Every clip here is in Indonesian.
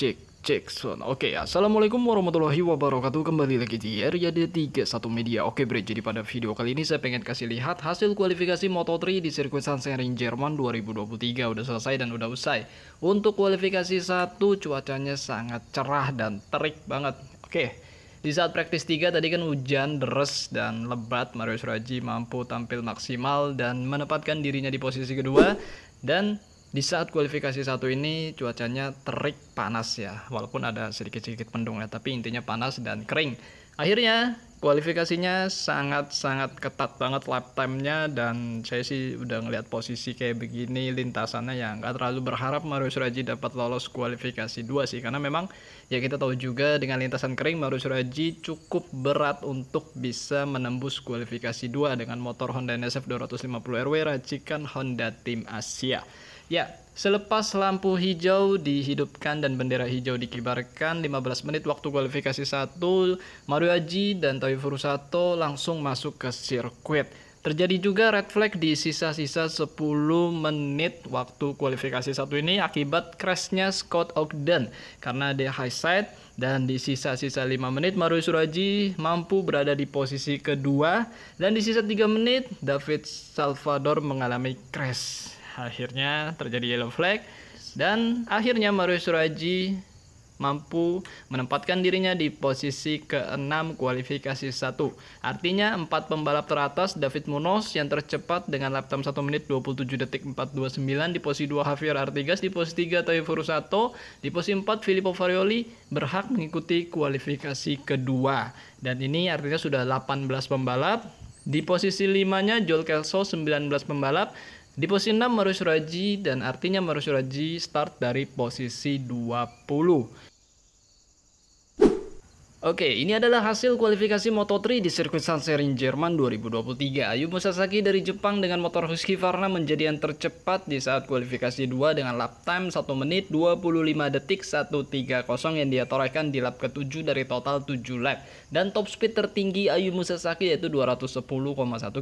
cek cek sun. Oke, ya. assalamualaikum warahmatullahi wabarakatuh. Kembali lagi di d 31 Media. Oke, Bre, jadi pada video kali ini saya pengen kasih lihat hasil kualifikasi Moto3 di sirkuit Sansering Jerman 2023 udah selesai dan udah usai. Untuk kualifikasi satu cuacanya sangat cerah dan terik banget. Oke. Di saat praktis 3 tadi kan hujan, deres, dan lebat, Mario Suraji mampu tampil maksimal dan menempatkan dirinya di posisi kedua. Dan di saat kualifikasi satu ini cuacanya terik panas ya, walaupun ada sedikit-sedikit mendung ya, tapi intinya panas dan kering. Akhirnya kualifikasinya sangat-sangat ketat banget lap time-nya dan saya sih udah ngelihat posisi kayak begini lintasannya ya nggak terlalu berharap Maru Suraji dapat lolos kualifikasi 2 sih karena memang ya kita tahu juga dengan lintasan kering Maru Suraji cukup berat untuk bisa menembus kualifikasi 2 dengan motor Honda NSF 250 RW racikan Honda Tim Asia. Ya, selepas lampu hijau dihidupkan dan bendera hijau dikibarkan 15 menit waktu kualifikasi 1, Mario Aji dan Toyo Furusato langsung masuk ke sirkuit. Terjadi juga red flag di sisa-sisa 10 menit waktu kualifikasi satu ini akibat crashnya Scott Ogden karena dia high side dan di sisa-sisa 5 menit Marui Suraji mampu berada di posisi kedua dan di sisa 3 menit David Salvador mengalami crash. Akhirnya terjadi yellow flag dan akhirnya Mario Suraji mampu menempatkan dirinya di posisi ke-6 kualifikasi 1. Artinya 4 pembalap teratas David Munoz yang tercepat dengan lap time 1 menit 27 detik 429 di posisi 2 Javier Artigas di posisi 3 Toyo Furusato, di posisi 4 Filippo Farioli berhak mengikuti kualifikasi kedua. Dan ini artinya sudah 18 pembalap di posisi 5-nya Joel Kelso 19 pembalap, di posisi 6 Marusuraji dan artinya Marusuraji start dari posisi 20. Oke, ini adalah hasil kualifikasi Moto3 di sirkuit Sanserin Jerman 2023. Ayu Musasaki dari Jepang dengan motor Husky Varna menjadi yang tercepat di saat kualifikasi 2 dengan lap time 1 menit 25 detik 1.30 yang dia torehkan di lap ke-7 dari total 7 lap. Dan top speed tertinggi Ayu Musasaki yaitu 210,1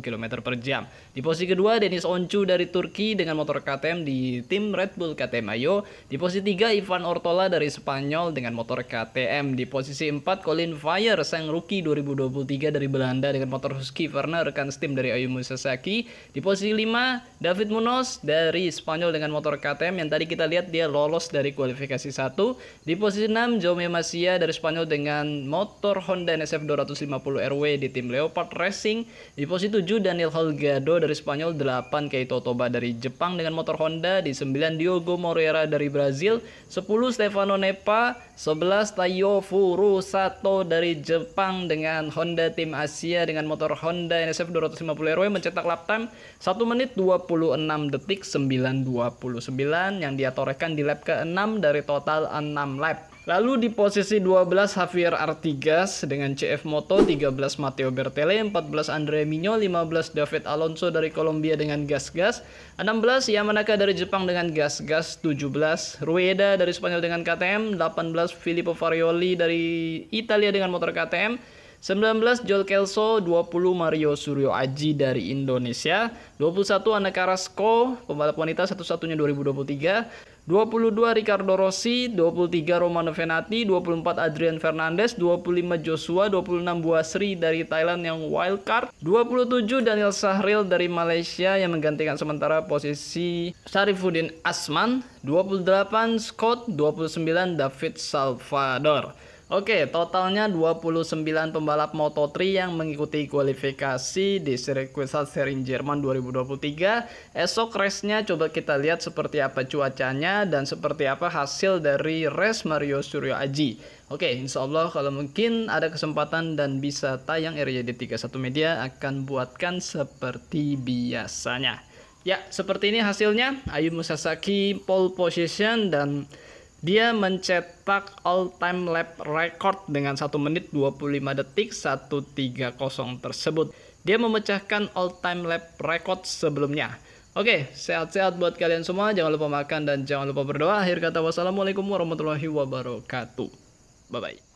km per jam. Di posisi kedua, Denis Oncu dari Turki dengan motor KTM di tim Red Bull KTM Ayo. Di posisi 3, Ivan Ortola dari Spanyol dengan motor KTM. Di posisi 4, Colin Fire, sang rookie 2023 dari Belanda dengan motor Husky Werner, rekan tim dari Ayumu Sasaki. Di posisi 5, David Munoz dari Spanyol dengan motor KTM yang tadi kita lihat dia lolos dari kualifikasi 1. Di posisi 6, Jome Masia dari Spanyol dengan motor Honda NSF 250 RW di tim Leopard Racing. Di posisi 7, Daniel Holgado dari Spanyol, 8 Keito Toba dari Jepang dengan motor Honda, di 9 Diogo Moreira dari Brazil, 10 Stefano Nepa 11 Tayo Furu Sato dari Jepang dengan Honda tim Asia dengan motor Honda NSF 250 RW mencetak lap time 1 menit 26 detik 9.29 yang dia torehkan di lap ke-6 dari total 6 lap. Lalu di posisi 12 Javier Artigas dengan CF Moto, 13 Matteo Bertele, 14 Andre lima 15 David Alonso dari Kolombia dengan gas-gas, 16 Yamanaka dari Jepang dengan gas-gas, 17 Rueda dari Spanyol dengan KTM, 18 Filippo Farioli dari Italia dengan motor KTM, 19 Joel Kelso, 20 Mario Suryo Aji dari Indonesia, 21 Anna Carrasco, pembalap wanita satu-satunya 2023, 22 Ricardo Rossi, 23 Romano Venati, 24 Adrian Fernandes, 25 Joshua, 26 Buasri dari Thailand yang wild card, 27 Daniel Sahril dari Malaysia yang menggantikan sementara posisi Sarifuddin Asman, 28 Scott, 29 David Salvador. Oke, totalnya 29 pembalap Moto3 yang mengikuti kualifikasi di sirkuit Sachsenring Jerman 2023. Esok race-nya coba kita lihat seperti apa cuacanya dan seperti apa hasil dari race Mario Suryo Aji. Oke, insya Allah kalau mungkin ada kesempatan dan bisa tayang RJD31 Media akan buatkan seperti biasanya. Ya, seperti ini hasilnya. Ayu Musasaki pole position dan dia mencetak all time lap record dengan 1 menit 25 detik 130 tersebut. Dia memecahkan all time lap record sebelumnya. Oke, sehat-sehat buat kalian semua. Jangan lupa makan dan jangan lupa berdoa. Akhir kata wassalamualaikum warahmatullahi wabarakatuh. Bye-bye.